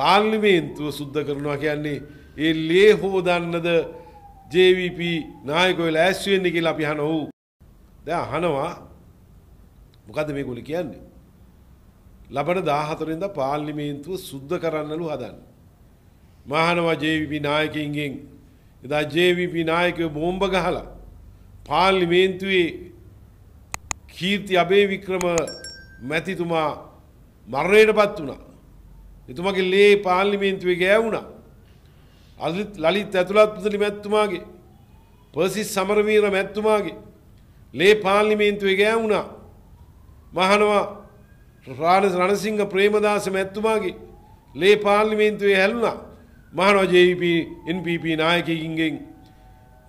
පාර්ලිමේන්තුව සුද්ධ කරනවා කියන්නේ ඒ ලේ හෝදන්නද ජවිP නායකොයි ලෑස්වෙන්නේ කියලා අපි හන ඔහු දැ අහනවා මොකද මේ ගොලි කියන්නේ. ලබන දාහතරෙන්ද පාර්ලිමේන්තුව සුද්ධ කරන්නලු හදන්න. මහනවා ජවිප නායකින්ගෙන් එදා ජවිප නායකය බෝම්භ ගහලා පාර්ලිමේන්තුවේ කීර්ති අබේ වික්‍රම මැතිතුමා මරණයට පත් වනා. එතුමගේ ලේ පාර්ලිමේන්තුවේ ගෑවුණා. ලලිත් ඇතුළත් මුදලි මැතිතුමාගේ පර්සි සමරවීර මැතිතුමාගේ ලේ පාර්ලිමේන්තුවේ ගෑවුණා. මහනවා රාණ රණසිංහ ප්‍රේමදාස මැතිතුමාගේ ලේ පාර්ලිමේන්තුවේ හැලුණා. මහනවා JVP NPP නායකයින්ගෙන්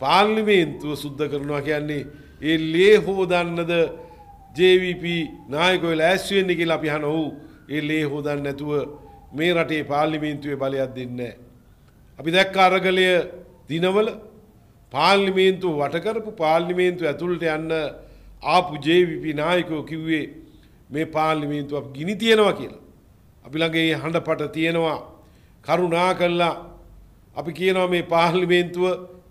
පාර්ලිමේන්තුව සුද්ධ කරනවා කියන්නේ ඒ ලේ හොදන්නද JVP නායකයෝ ලෑස්ති වෙන්නේ කියලා අපි අහනවා. ඒ ලේ හොදන්න නැතුව මේ රටේ පාර්ලිමේන්තුවේ බලයක් දෙන්නේ අපි දැක්ක අරගලය දිනවල පාර්ලිමේන්තුව වටකරපු පාර්ලිමේන්තුව ඇතුළට යන්න ආපු ජේවිපි නායකයෝ කිව්වේ මේ පාර්ලිමේන්තුව අප ගිනි තියෙනවා කියලා. අපි ළඟ මේ හඬපට තියෙනවා. කරුණා කළා අපි කියනවා මේ පාර්ලිමේන්තුව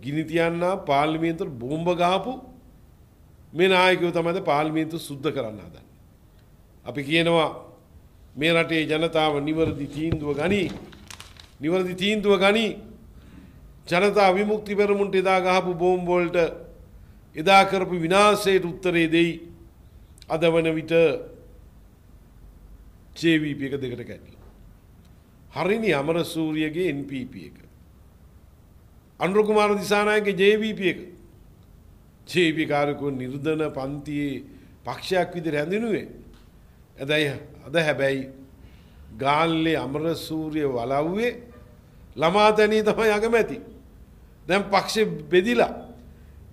ගිනි තියන්න පාර්ලිමේන්තුවට බෝම්බ ගහපු මේ නායකයෝ තමයි පාර්ලිමේන්තුව සුද්ධ කරන්න හදන්නේ. අපි කියනවා මේ රටේ ජනතාව නිවැරදි තීන්දුව ගනී. නිවැරදි තීන්දුව ගනී. ජනතා විමුක්ති පෙරමුණට එදා ගහපු බෝම්බ වලට එදා කරපු විනාශයට උත්තරේ දෙයි. අද වන විට JVP එක දෙකට කැඩිලා. හරිනි අමරසූරියගේ NPP එක. අනුර කුමාර දිසානායකගේ JVP එක. JVP කාර්යකෝ නිර්ධන පන්තියේ පක්ෂයක් විදිහට හැඳිනුවේ ඇදැයි අද හැබැයි ගාල්ලේ අමරසූරය වලව්වේ ළමා තැනී තමයි අගමැති. දැන් පක්ෂ බෙදිලා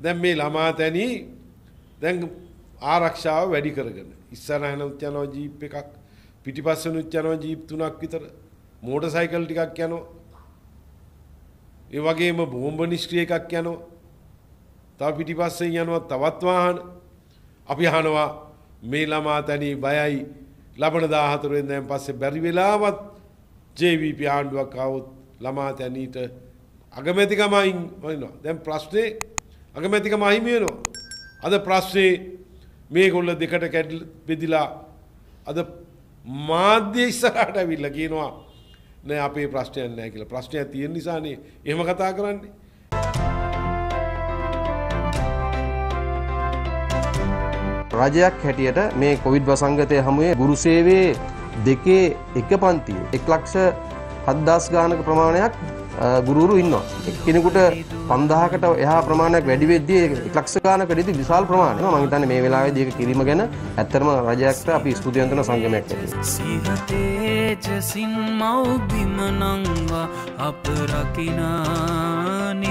දැන් මේ ළමා තැනී දැන් ආරක්ෂාව වැඩි කරගෙන. ඉස්සරහන උච්චනෝ ජීප් එකක් පිටිපස්සන උච්චනෝ ජීප් තුනක් විතර මෝටර් සයිකල් ටිකක් යනවා. ඒ වගේම බෝම්බ නිෂ්ක්‍රිය එකක් යනවා. තව පිටිපස්සෙන් යනවා තවත් වාහන. අපි අහනවා මේ ළමා තැනී බයයි ලබන දාහතුරෙන් දැන් පස්සේ බැරි වෙලාවත් ජේවිපි ආණ්ඩුවක් આવොත් ළමා තැනීට අගමැතිකමයින් වෙනවා. දැන් ප්‍රශ්නේ අගමැතිකම අහිමි වෙනවා. අද ප්‍රශ්නේ මේගොල්ල දෙකට කැඩිලා බෙදිලා අද මාධ්‍ය ඉස්සරහට ඇවිල්ලා කියනවා නෑ අපේ ප්‍රශ්නයක් නෑ කියලා. ප්‍රශ්නයක් තියෙන නිසානේ එහෙම කතා කරන්නේ. රජයක් හැටියට මේ කොවිඩ් වසංගතය හමුවේ ගුරු සේවයේ දෙකේ එක පන්තිය එක් ලක්ෂ හද්දාස් ගානක ප්‍රමාණයක් ගුරුරු ඉන්නවා. එක්කෙනෙකුට 5000කට එහා ප්‍රමාණයක් වැඩි වෙද්දී එක් ලක්ෂ ගානකදී විශාල ප්‍රමාණයක්. මම හිතන්නේ මේ වෙලාවේදී ඒක කිරීම ගැන ඇත්තටම රජයක්ට අපි ස්තුතිවන්ත වෙන සංගමයක් ඇති. සිහිතේ ජසින් මව් බිම නංවා අප රකිනානි